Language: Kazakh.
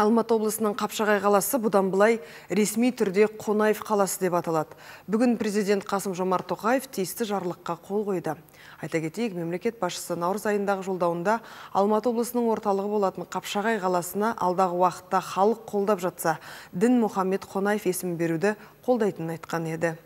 Алматы облысының Қапшағай қаласы бұдан былай ресми түрде Қонаев қаласы деп аталады. Бүгін президент Қасым Жомарт Тоқаев тиісті жарлыққа қол қойды. Айта кетейік, мемлекет басшысы наурыз айындағы жолдауында Алматы облысының орталығы болатын Қапшағай қаласына алдағы уақытта халық қолдап жатса, Дін Мухаммед Қонаев есімін беруді қолдайтынын айтқан еді.